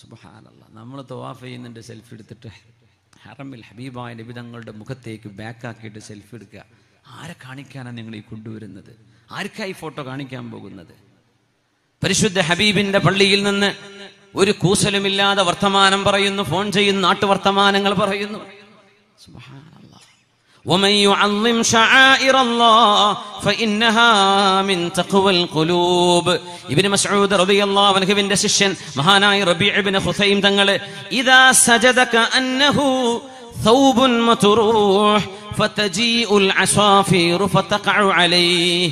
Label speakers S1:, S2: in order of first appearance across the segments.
S1: സുബഹാനല്ല നമ്മൾ തവാഫ് ചെയ്യുന്നതിൻ്റെ സെൽഫി എടുത്തിട്ട് ഹറമിൽ ഹബീബായ നിബിതങ്ങളുടെ മുഖത്തേക്ക് ബാക്കാക്കിയിട്ട് സെൽഫി എടുക്കുക ആരെ കാണിക്കാനാണ് നിങ്ങൾ ഈ കൊണ്ടുവരുന്നത് ആർക്കായി ഫോട്ടോ കാണിക്കാൻ പോകുന്നത് പരിശുദ്ധ ഹബീബിന്റെ പള്ളിയിൽ നിന്ന് ഒരു കൂസലുമില്ലാതെ വർത്തമാനം പറയുന്നു ഫോൺ ചെയ്യുന്നു നാട്ടുവർത്തമാനങ്ങൾ പറയുന്നു സുബഹാനല്ലാ ومن يعظم شعائر الله فإنها من تقوى القلوب ابن مسعود رضي الله عنه ابن دسشن مهانا ربيع بن خثيم دنگل إذا سجدك أنه ثوب متروح فتجيء العصافير فتقع عليه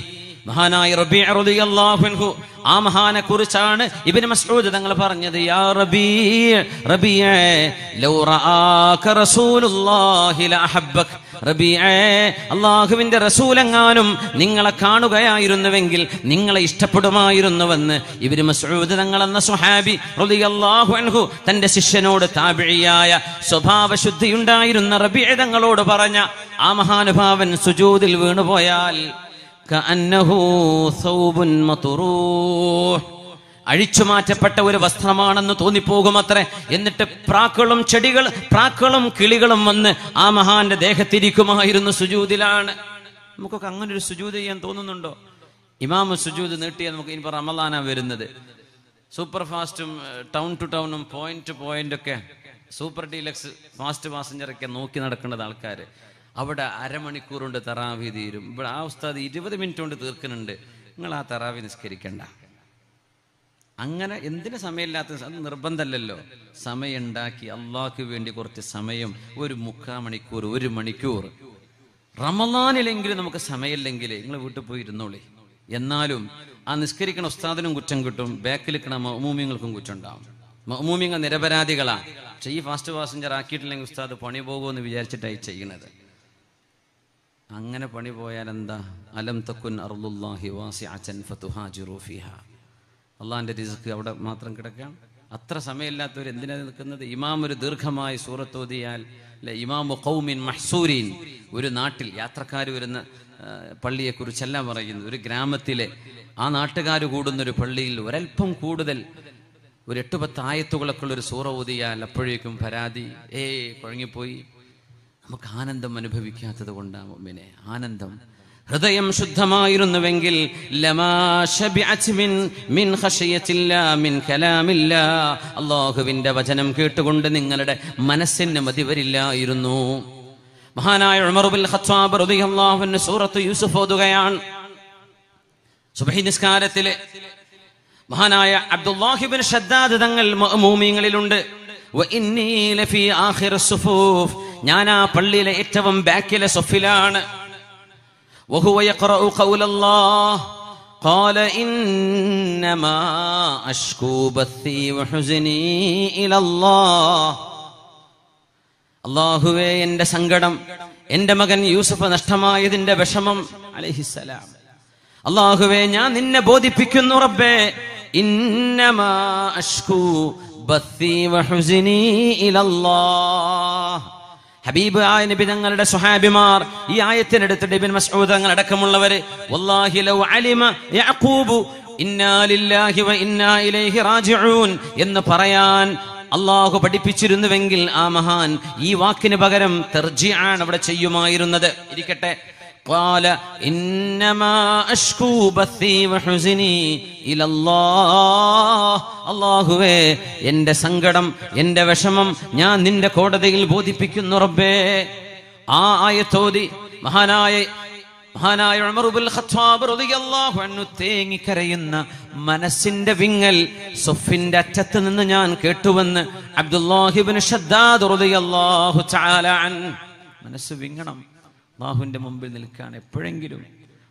S1: മഹാനായ റബി അള്ളാഹുൻഹു ആ മഹാനെ കുറിച്ചാണ് ഇബിന് മസ്ഊദ് തങ്ങൾ പറഞ്ഞത് യാ റബി റബിയെ ലൗ റആക റസൂലുല്ലാഹി ലഅഹബ്ബക് റബിയെ അല്ലാഹുവിൻ്റെ റസൂലെങ്ങാനും നിങ്ങളെ കാണുകയായിരുന്നുവെങ്കിൽ നിങ്ങളെ ഇഷ്ടപ്പെടുമായിരുന്നുവെന്ന് ഇബിന് മസ്ഊദ് തങ്ങൾ എന്ന സുഹാബി റളിയല്ലാഹു അൻഹു തന്റെ ശിഷ്യനോട് താബിഴിയായ ശുദ്ധിയുണ്ടായിരുന്ന റബിയെ തങ്ങളോട് പറഞ്ഞ ആ മഹാനുഭാവൻ സുജൂദിൽ വീണുപോയാൽ അഴിച്ചു മാറ്റപ്പെട്ട ഒരു വസ്ത്രമാണെന്ന് തോന്നിപ്പോകും അത്രേ എന്നിട്ട് പ്രാക്കളും ചെടികൾ പ്രാക്കളും കിളികളും വന്ന് ആ മഹാന്റെ ദേഹത്തിരിക്കുമായിരുന്നു സുജൂതിലാണ് നമുക്കൊക്കെ അങ്ങനെ ഒരു സുജൂത് ചെയ്യാൻ തോന്നുന്നുണ്ടോ ഇമാമ സുജൂത് നീട്ടിയാൽ നമുക്ക് ഇനി റമലാന വരുന്നത് സൂപ്പർ ഫാസ്റ്റും ടൗൺ ടു ടൗണും പോയിന്റ് ടു പോയിന്റ് ഒക്കെ സൂപ്പർ ഡീലക്സ് ഫാസ്റ്റ് പാസഞ്ചറൊക്കെ നോക്കി നടക്കേണ്ടത് ആൾക്കാർ അവിടെ അരമണിക്കൂർ കൊണ്ട് തറാവി തീരും ഇവിടെ ആ ഉസ്താദ് ഇരുപത് മിനിറ്റ് കൊണ്ട് തീർക്കുന്നുണ്ട് നിങ്ങൾ ആ തറാവി നിസ്കരിക്കണ്ട അങ്ങനെ എന്തിനു സമയമില്ലാത്ത അത് നിർബന്ധമല്ലല്ലോ സമയമുണ്ടാക്കി അള്ളാഹ്ക്ക് വേണ്ടി കുറച്ച് സമയം ഒരു മുക്കാ മണിക്കൂർ ഒരു മണിക്കൂർ റമദാനിലെങ്കിലും നമുക്ക് സമയമില്ലെങ്കിൽ നിങ്ങൾ വീട്ടിൽ പോയി ഇരുന്നോളി എന്നാലും ആ നിസ്കരിക്കണ ഉസ്താദിനും കുറ്റം കിട്ടും ബാക്കിൽ നിൽക്കണ മഹമൂമ്യങ്ങൾക്കും കുറ്റം ഉണ്ടാവും നിരപരാധികളാണ് പക്ഷേ ഈ ഫാസ്റ്റ് പാസഞ്ചർ ആക്കിയിട്ടില്ലെങ്കിൽ ഉസ്താദ് പണി പോകുമെന്ന് വിചാരിച്ചിട്ടായി ചെയ്യണത് അങ്ങനെ പണി പോയാൽ എന്താ അലം തക്കുൻ അറുല്ലാഹി വാസി അച്ചൻ ഫിഹ അള്ളാഹിൻ്റെ റിസ്ക് അവിടെ മാത്രം കിടക്കാം അത്ര സമയമില്ലാത്തവർ എന്തിനാണ് നിൽക്കുന്നത് ഇമാം ഒരു ദീർഘമായി സൂറത്തോതിയാൽ അല്ലെ ഇമാമു കൗമിൻ മഹ്സൂരീൻ ഒരു നാട്ടിൽ യാത്രക്കാർ വരുന്ന പള്ളിയെക്കുറിച്ചെല്ലാം പറയുന്നു ഒരു ഗ്രാമത്തിലെ ആ നാട്ടുകാർ കൂടുന്നൊരു പള്ളിയിൽ ഒരൽപ്പം കൂടുതൽ ഒരു പത്ത് ആയത്തുകളൊക്കെ ഉള്ള ഒരു സൂറ ഊതിയാൽ അപ്പോഴേക്കും പരാതി ഏ കുഴങ്ങിപ്പോയി നമുക്ക് ആനന്ദം അനുഭവിക്കാത്തത് കൊണ്ടാവും പിന്നെ ആനന്ദം ഹൃദയം ശുദ്ധമായിരുന്നുവെങ്കിൽ അള്ളാഹുവിന്റെ വചനം കേട്ടുകൊണ്ട് നിങ്ങളുടെ മനസ്സിന് മതി വരില്ലായിരുന്നു മഹാനായ ഉമർബുൽ ഖത്താബ് സൂറത്ത് യൂസുഫ് ഓതുകയാണ് സുബഹി നിസ്കാരത്തിലെ മഹാനായ അബ്ദുല്ലാഹിബിൻ ഷദ്ദാദ് തങ്ങൾ മൂമിയങ്ങളിലുണ്ട് സുഫൂഫ് ഞാൻ ആ പള്ളിയിലെ ഏറ്റവും ബാക്കിലെ സൊഫിലാണ് وهو يقرأ قول الله قال إنما أشكو بثي وحزني إلى എൻ്റെ സങ്കടം എൻ്റെ മകൻ യൂസഫ് നഷ്ടമായതിൻ്റെ വിഷമം അലഹിസലാം അള്ളാഹുവേ ഞാൻ നിന്നെ ബോധിപ്പിക്കുന്നു റബ്ബേ ഇന്നമാ അഷ്കൂ ബത്തി വഹുസിനി ഇലല്ലാ ഹബീബ് ആ നബി തങ്ങളുടെ സുഹാബിമാർ ഈ ആയത്തിനെടുത്തിട്ട് ഇബിൻ മസ്ഊദ് തങ്ങൾ അടക്കമുള്ളവര് എന്ന് പറയാൻ അള്ളാഹു പഠിപ്പിച്ചിരുന്നുവെങ്കിൽ ആ മഹാൻ ഈ വാക്കിന് പകരം തെർജിയാണ് അവിടെ ചെയ്യുമായിരുന്നത് ഇരിക്കട്ടെ قال إنما أشكو بثي وحزني إلى الله അള്ളാഹുവേ എൻ്റെ സങ്കടം എൻ്റെ വിഷമം ഞാൻ നിന്റെ കോടതിയിൽ ബോധിപ്പിക്കുന്നു റബ്ബേ ആ ആയത്തോതി മഹാനായ മഹാനായ ഉമറുബുൽ ഖത്താബ് റളിയല്ലാഹു അൻഹു തേങ്ങിക്കരയുന്ന മനസ്സിന്റെ വിങ്ങൽ സുഫിന്റെ അറ്റത്ത് നിന്ന് ഞാൻ കേട്ടുവെന്ന് അബ്ദുല്ലാഹിബ്നു ഷദ്ദാദ് റളിയല്ലാഹു തആല അൻ മനസ്സ് വിങ്ങണം അള്ളാഹുവിൻ്റെ മുമ്പിൽ നിൽക്കുകയാണ് എപ്പോഴെങ്കിലും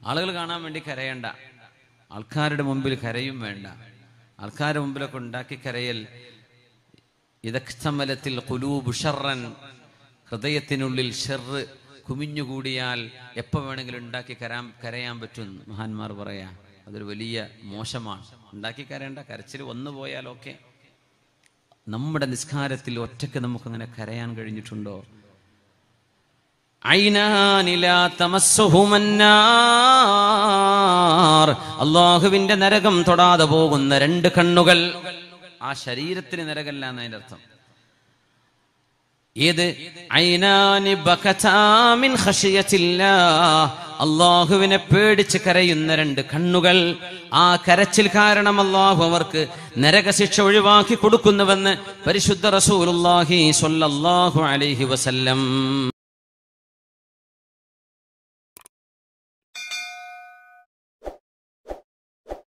S1: ആളുകൾ കാണാൻ വേണ്ടി കരയണ്ട ആൾക്കാരുടെ മുമ്പിൽ കരയും വേണ്ട ആൾക്കാരുടെ മുമ്പിലൊക്കെ ഉണ്ടാക്കി കരയൽ ഇതക്തമലത്തിൽ കുലൂബുഷറൻ ഹൃദയത്തിനുള്ളിൽ ഷെറ് കുമിഞ്ഞുകൂടിയാൽ എപ്പോൾ വേണമെങ്കിലും ഉണ്ടാക്കി കരാ കരയാൻ പറ്റും മഹാന്മാർ പറയാ അതൊരു വലിയ മോശമാണ് ഉണ്ടാക്കി കരയണ്ട കരച്ചിൽ വന്നു പോയാൽ നമ്മുടെ നിസ്കാരത്തിൽ ഒറ്റയ്ക്ക് നമുക്കങ്ങനെ കരയാൻ കഴിഞ്ഞിട്ടുണ്ടോ അള്ളാഹുവിന്റെ നരകം തൊടാതെ പോകുന്ന രണ്ട് കണ്ണുകൾ ആ ശരീരത്തിന് നരകല്ല എന്നതിന്റെ അർത്ഥം ഏത് അള്ളാഹുവിനെ പേടിച്ച് കരയുന്ന രണ്ട് കണ്ണുകൾ ആ കരച്ചിൽ കാരണം അള്ളാഹു അവർക്ക് നരകശിക്ഷ ഒഴിവാക്കി കൊടുക്കുന്നുവെന്ന് പരിശുദ്ധ റസൂലുല്ലാഹി സൊല്ലാഹു അലൈഹി വസല്ലം